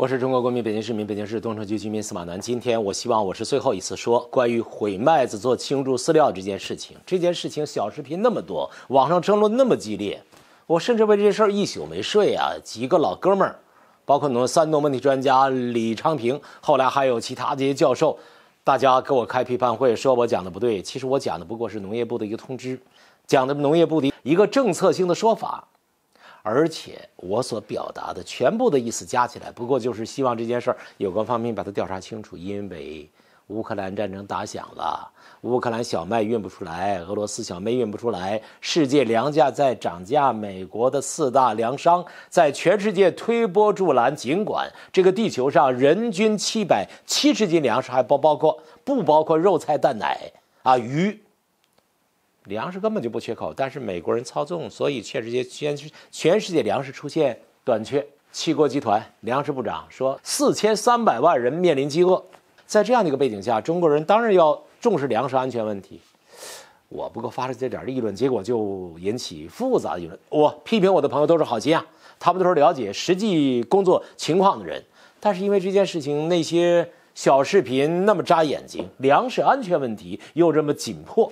我是中国公民，北京市民，北京市东城区居民司马南。今天，我希望我是最后一次说关于毁麦子做青贮饲料这件事情。这件事情小视频那么多，网上争论那么激烈，我甚至为这事儿一宿没睡啊。几个老哥们儿，包括们三农问题专家李昌平，后来还有其他这些教授，大家给我开批判会，说我讲的不对。其实我讲的不过是农业部的一个通知，讲的农业部的一个政策性的说法。而且我所表达的全部的意思加起来，不过就是希望这件事儿有关方面把它调查清楚。因为乌克兰战争打响了，乌克兰小麦运不出来，俄罗斯小麦运不出来，世界粮价在涨价，美国的四大粮商在全世界推波助澜。尽管这个地球上人均七百七十斤粮食，还不包括不包括肉菜蛋奶啊鱼。粮食根本就不缺口，但是美国人操纵，所以全世界全全世界粮食出现短缺。七国集团粮食部长说，四千三百万人面临饥饿。在这样的一个背景下，中国人当然要重视粮食安全问题。我不过发了这点议论，结果就引起复杂的议论。我批评我的朋友都是好心啊，他们都是了解实际工作情况的人。但是因为这件事情那些小视频那么扎眼睛，粮食安全问题又这么紧迫。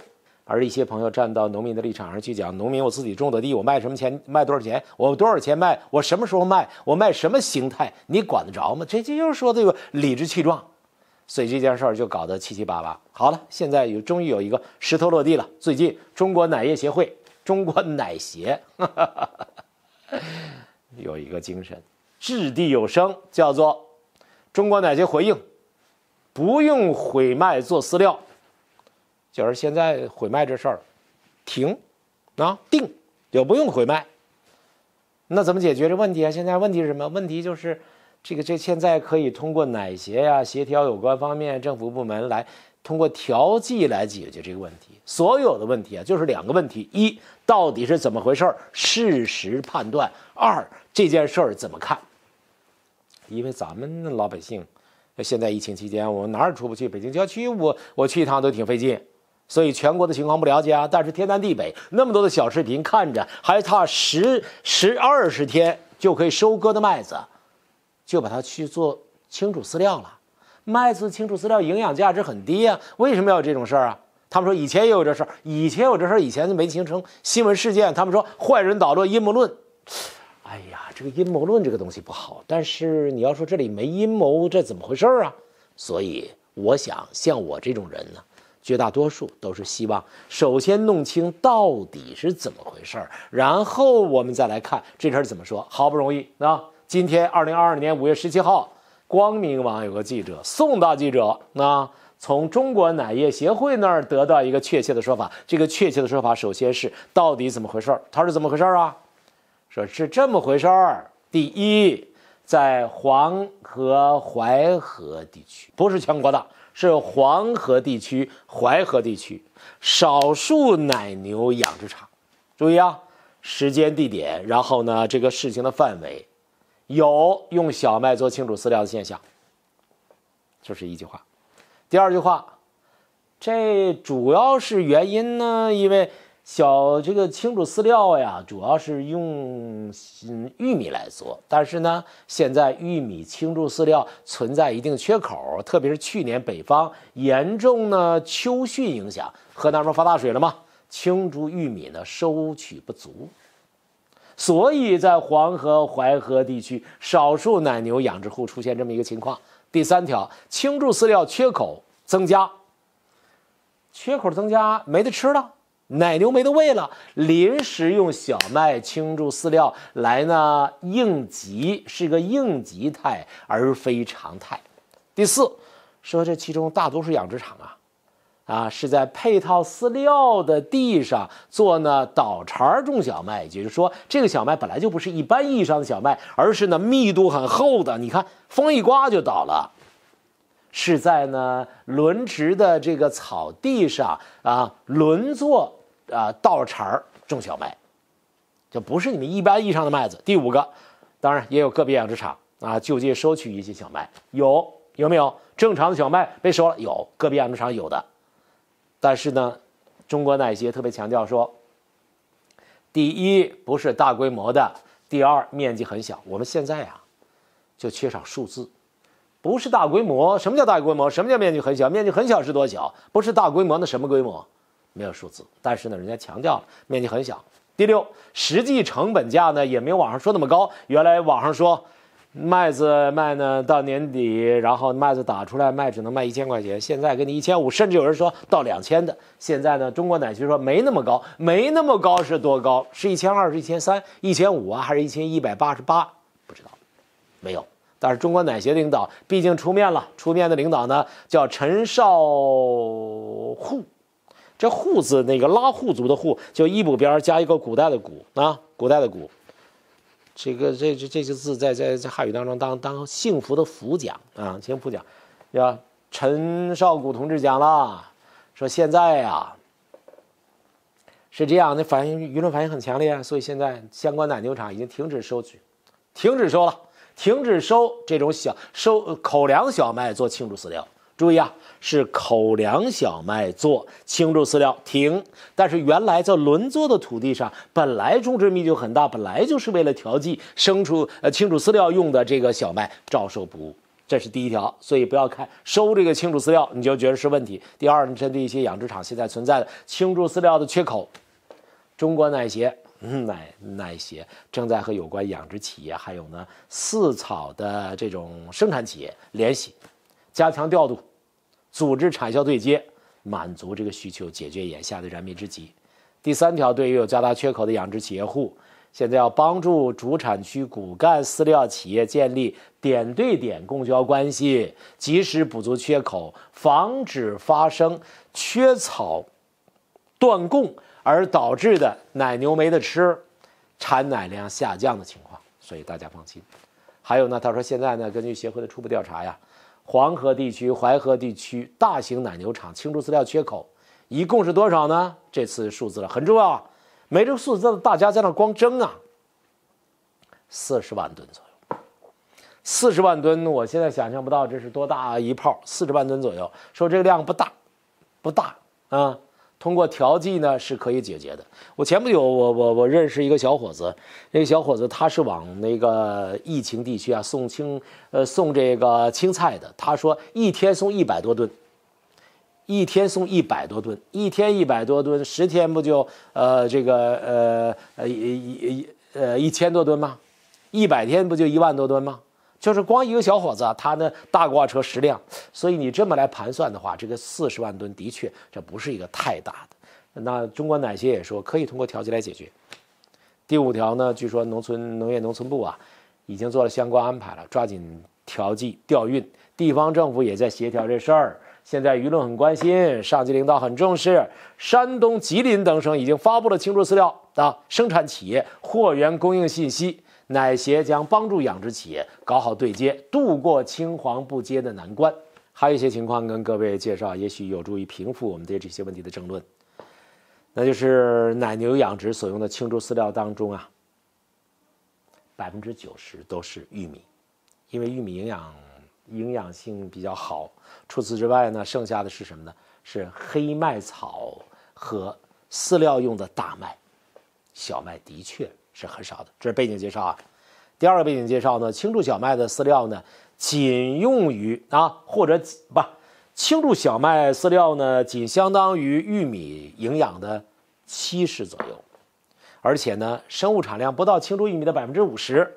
而一些朋友站到农民的立场上去讲，农民我自己种的地，我卖什么钱卖多少钱，我多少钱卖，我什么时候卖，我卖什么形态，你管得着吗？这这就是说这个理直气壮，所以这件事儿就搞得七七八八。好了，现在有终于有一个石头落地了。最近中国奶业协会，中国奶协 有一个精神，掷地有声，叫做中国奶协回应，不用毁卖做饲料。就是现在毁卖这事儿，停，啊，定，也不用毁卖。那怎么解决这问题啊？现在问题是什么？问题就是这个这现在可以通过奶协呀，协调有关方面、政府部门来通过调剂来解决这个问题。所有的问题啊，就是两个问题：一，到底是怎么回事儿？事实判断；二，这件事儿怎么看？因为咱们老百姓，现在疫情期间，我哪儿也出不去，北京郊区，我我去一趟都挺费劲。所以全国的情况不了解啊，但是天南地北那么多的小视频看着，还差十十二十天就可以收割的麦子，就把它去做清除饲料了。麦子清除饲料营养价值很低啊，为什么要有这种事儿啊？他们说以前也有这事儿，以前有这事儿，以前就没形成新闻事件。他们说坏人捣乱，阴谋论。哎呀，这个阴谋论这个东西不好，但是你要说这里没阴谋，这怎么回事啊？所以我想，像我这种人呢。绝大多数都是希望，首先弄清到底是怎么回事儿，然后我们再来看这事儿怎么说。好不容易，啊，今天二零二二年五月十七号，光明网有个记者宋大记者，那从中国奶业协会那儿得到一个确切的说法。这个确切的说法，首先是到底怎么回事儿？他是怎么回事儿啊？说是这么回事儿：第一。在黄河、淮河地区，不是全国的，是黄河地区、淮河地区少数奶牛养殖场。注意啊，时间、地点，然后呢，这个事情的范围，有用小麦做青楚饲料的现象，就是一句话。第二句话，这主要是原因呢，因为。小这个青贮饲料呀，主要是用嗯玉米来做，但是呢，现在玉米青贮饲料存在一定缺口，特别是去年北方严重呢秋汛影响，河南不发大水了吗？青贮玉米呢收取不足，所以在黄河、淮河地区，少数奶牛养殖户出现这么一个情况。第三条，青贮饲料缺口增加，缺口增加没得吃了。奶牛没得喂了，临时用小麦青贮饲料来呢应急，是个应急态而非常态。第四，说这其中大多数养殖场啊，啊是在配套饲料的地上做呢倒茬种小麦，也就是说这个小麦本来就不是一般意义上的小麦，而是呢密度很厚的，你看风一刮就倒了，是在呢轮植的这个草地上啊轮作。啊，稻茬儿种小麦，这不是你们一般意义上的麦子。第五个，当然也有个别养殖场啊，就近收取一些小麦。有有没有正常的小麦被收了？有，个别养殖场有的。但是呢，中国奶协特别强调说，第一不是大规模的，第二面积很小。我们现在呀，就缺少数字，不是大规模？什么叫大规模？什么叫面积很小？面积很小是多小？不是大规模，那什么规模？没有数字，但是呢，人家强调了面积很小。第六，实际成本价呢，也没有网上说那么高。原来网上说，麦子卖呢到年底，然后麦子打出来卖只能卖一千块钱，现在给你一千五，甚至有人说到两千的。现在呢，中国奶协说没那么高，没那么高是多高？是一千二，是一千三，一千五啊，还是一千一百八十八？不知道，没有。但是中国奶协的领导毕竟出面了，出面的领导呢叫陈少沪。这“户”字，那个拉户族的“户”，就一补边加一个古代的“古”啊，古代的“古”。这个这这这些字在在在汉语当中当当幸福的“福”讲啊，幸福讲，呀，陈少谷同志讲了，说现在呀是这样那反应舆论反应很强烈，所以现在相关奶牛场已经停止收，取，停止收了，停止收这种小收口粮小麦做庆祝饲料。注意啊，是口粮小麦做青贮饲料停，但是原来在轮作的土地上，本来种植面积很大，本来就是为了调剂生出呃青贮饲料用的这个小麦照收不误。这是第一条，所以不要看收这个青贮饲料你就觉得是问题。第二，针对一些养殖场现在存在的青贮饲料的缺口，中国奶协、奶奶协正在和有关养殖企业，还有呢饲草的这种生产企业联系，加强调度。组织产销对接，满足这个需求，解决眼下的燃眉之急。第三条，对于有较大缺口的养殖企业户，现在要帮助主产区骨干饲料企业建立点对点供销关系，及时补足缺口，防止发生缺草断供而导致的奶牛没得吃、产奶量下降的情况。所以大家放心。还有呢，他说现在呢，根据协会的初步调查呀。黄河地区、淮河地区大型奶牛场青贮饲料缺口，一共是多少呢？这次数字了很重要，啊，没这个数字，大家在那光争啊。四十万吨左右，四十万吨，我现在想象不到这是多大一炮，四十万吨左右，说这个量不大，不大啊。通过调剂呢是可以解决的。我前不久，我我我认识一个小伙子，那个小伙子他是往那个疫情地区啊送青，呃送这个青菜的。他说一天送一百多吨，一天送一百多吨，一天一百多吨，十天不就呃这个呃呃一呃一千多吨吗？一百天不就一万多吨吗？就是光一个小伙子，他的大挂车十辆，所以你这么来盘算的话，这个四十万吨的确这不是一个太大的。那中国奶协也说可以通过调剂来解决。第五条呢，据说农村农业农村部啊已经做了相关安排了，抓紧调剂调运，地方政府也在协调这事儿。现在舆论很关心，上级领导很重视，山东、吉林等省已经发布了清除饲料啊，生产企业货源供应信息。奶协将帮助养殖企业搞好对接，度过青黄不接的难关。还有一些情况跟各位介绍，也许有助于平复我们对这些问题的争论。那就是奶牛养殖所用的青贮饲料当中啊，百分之九十都是玉米，因为玉米营养营养性比较好。除此之外呢，剩下的是什么呢？是黑麦草和饲料用的大麦、小麦。的确。是很少的，这是背景介绍啊。第二个背景介绍呢，青贮小麦的饲料呢，仅用于啊，或者不，青贮小麦饲料呢，仅相当于玉米营养的七十左右，而且呢，生物产量不到青贮玉米的百分之五十。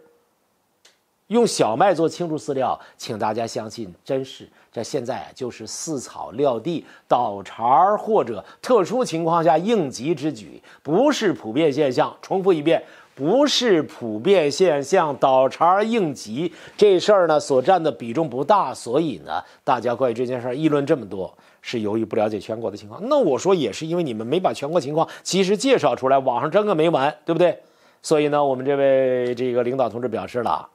用小麦做青贮饲料，请大家相信，真是这现在就是饲草撂地倒茬或者特殊情况下应急之举，不是普遍现象。重复一遍。不是普遍现象，倒茬应急这事儿呢，所占的比重不大，所以呢，大家关于这件事儿议论这么多，是由于不了解全国的情况。那我说也是因为你们没把全国情况及时介绍出来，网上争个没完，对不对？所以呢，我们这位这个领导同志表示了，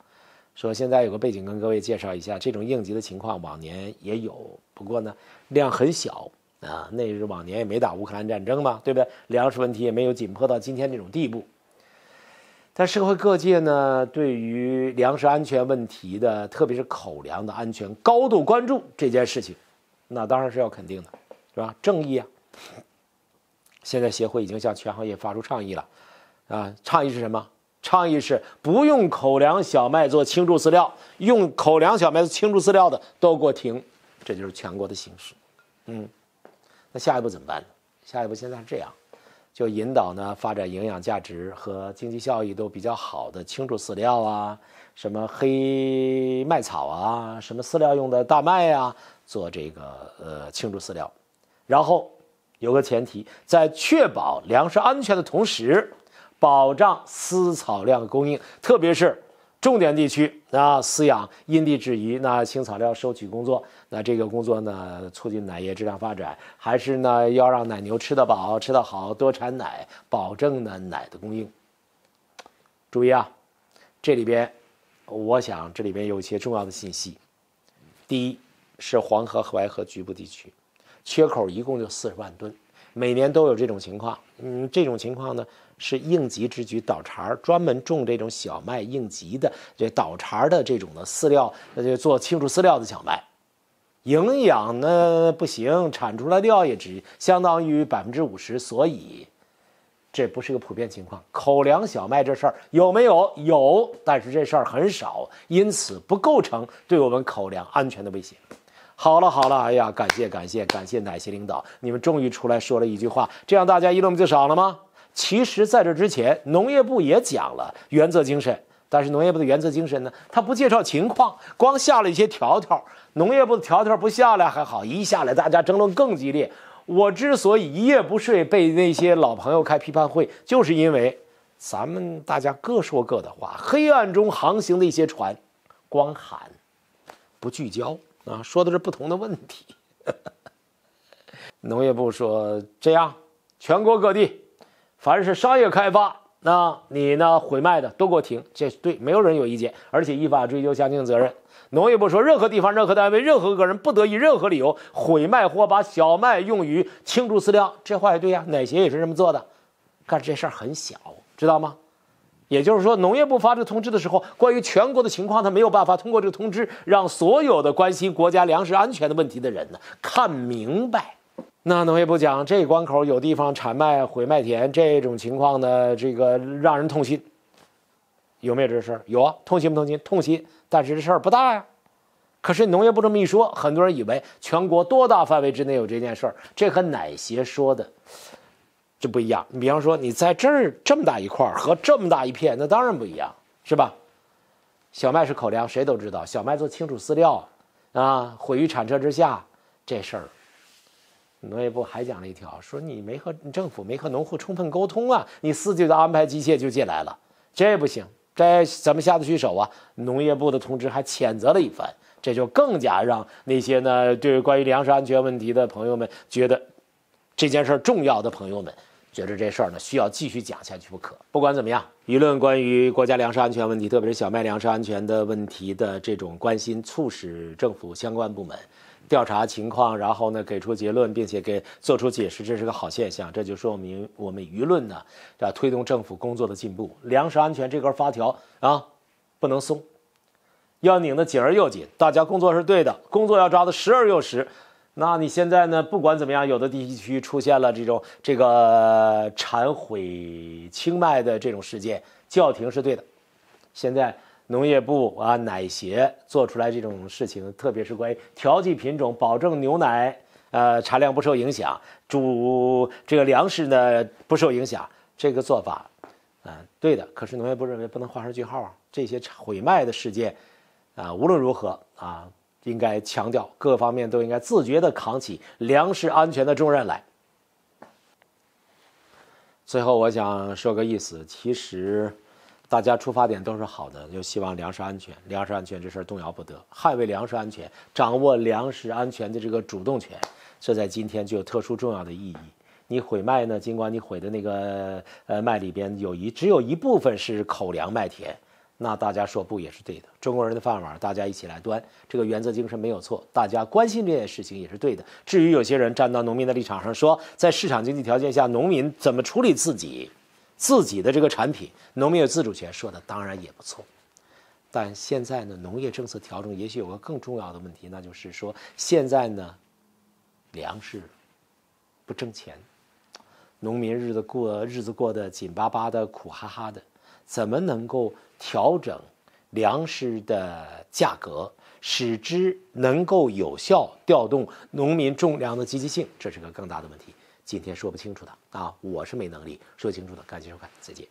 说现在有个背景跟各位介绍一下，这种应急的情况往年也有，不过呢，量很小啊，那是往年也没打乌克兰战争嘛，对不对？粮食问题也没有紧迫到今天这种地步。在社会各界呢，对于粮食安全问题的，特别是口粮的安全高度关注这件事情，那当然是要肯定的，是吧？正义啊！现在协会已经向全行业发出倡议了，啊，倡议是什么？倡议是不用口粮小麦做青贮饲料，用口粮小麦做青贮饲料的都给我停，这就是全国的形势。嗯，那下一步怎么办呢？下一步现在是这样。就引导呢，发展营养价值和经济效益都比较好的青贮饲料啊，什么黑麦草啊，什么饲料用的大麦啊，做这个呃青贮饲料。然后有个前提，在确保粮食安全的同时，保障饲草量的供应，特别是。重点地区啊，饲养因地制宜。那青草料收取工作，那这个工作呢，促进奶业质量发展，还是呢要让奶牛吃得饱、吃得好多产奶，保证呢奶的供应。注意啊，这里边，我想这里边有一些重要的信息。第一是黄河淮河局部地区，缺口一共就四十万吨。每年都有这种情况，嗯，这种情况呢是应急之举，倒茬儿专门种这种小麦应急的，这倒茬儿的这种的饲料，那就做庆祝饲料的小麦，营养呢不行，产出来料也只相当于百分之五十，所以这不是个普遍情况。口粮小麦这事儿有没有？有，但是这事儿很少，因此不构成对我们口粮安全的威胁。好了好了，哎呀，感谢感谢感谢哪些领导？你们终于出来说了一句话，这样大家议论不就少了吗？其实，在这之前，农业部也讲了原则精神，但是农业部的原则精神呢，他不介绍情况，光下了一些条条。农业部的条条不下来还好，一下来大家争论更激烈。我之所以一夜不睡，被那些老朋友开批判会，就是因为咱们大家各说各的话，黑暗中航行的一些船，光喊不聚焦。啊，说的是不同的问题。农业部说这样，全国各地，凡是商业开发，那你呢毁麦的都给我停。这对，没有人有意见，而且依法追究相应责任。农业部说，任何地方、任何单位、任何个人，不得以任何理由毁麦或把小麦用于倾注饲料。这话也对呀，奶协也是这么做的。干这事儿很小，知道吗？也就是说，农业部发这个通知的时候，关于全国的情况，他没有办法通过这个通知让所有的关心国家粮食安全的问题的人呢看明白。那农业部讲，这关口有地方产麦毁麦田这种情况呢，这个让人痛心。有没有这事儿？有啊，痛心不痛心？痛心。但是这事儿不大呀。可是农业部这么一说，很多人以为全国多大范围之内有这件事儿？这和奶协说的。这不一样。你比方说，你在这儿这么大一块儿和这么大一片，那当然不一样，是吧？小麦是口粮，谁都知道，小麦做清楚饲料啊，毁于铲车之下，这事儿。农业部还讲了一条，说你没和政府、没和农户充分沟通啊，你四季的安排机械就进来了，这不行，这怎么下得去手啊？农业部的同志还谴责了一番，这就更加让那些呢对关于粮食安全问题的朋友们觉得这件事儿重要的朋友们。觉着这事儿呢，需要继续讲下去不可。不管怎么样，舆论关于国家粮食安全问题，特别是小麦粮食安全的问题的这种关心，促使政府相关部门调查情况，然后呢给出结论，并且给做出解释，这是个好现象。这就说明我们舆论呢，啊，推动政府工作的进步。粮食安全这根发条啊，不能松，要拧得紧而又紧。大家工作是对的，工作要抓得实而又实。那你现在呢？不管怎么样，有的地区出现了这种这个产毁青麦的这种事件，叫停是对的。现在农业部啊，奶协做出来这种事情，特别是关于调剂品种，保证牛奶呃产量不受影响，主这个粮食呢不受影响，这个做法，啊，对的。可是农业部认为不能画上句号啊，这些毁麦的事件，啊，无论如何啊。应该强调，各方面都应该自觉地扛起粮食安全的重任来。最后，我想说个意思，其实，大家出发点都是好的，就希望粮食安全，粮食安全这事儿动摇不得，捍卫粮食安全，掌握粮食安全的这个主动权，这在今天就有特殊重要的意义。你毁麦呢？尽管你毁的那个呃麦里边有一只有一部分是口粮麦田。那大家说不也是对的？中国人的饭碗大家一起来端，这个原则精神没有错。大家关心这件事情也是对的。至于有些人站到农民的立场上说，在市场经济条件下，农民怎么处理自己自己的这个产品，农民有自主权，说的当然也不错。但现在呢，农业政策调整也许有个更重要的问题，那就是说现在呢，粮食不挣钱，农民日子过日子过得紧巴巴的，苦哈哈的。怎么能够调整粮食的价格，使之能够有效调动农民种粮的积极性？这是个更大的问题。今天说不清楚的啊，我是没能力说清楚的。感谢收看，再见。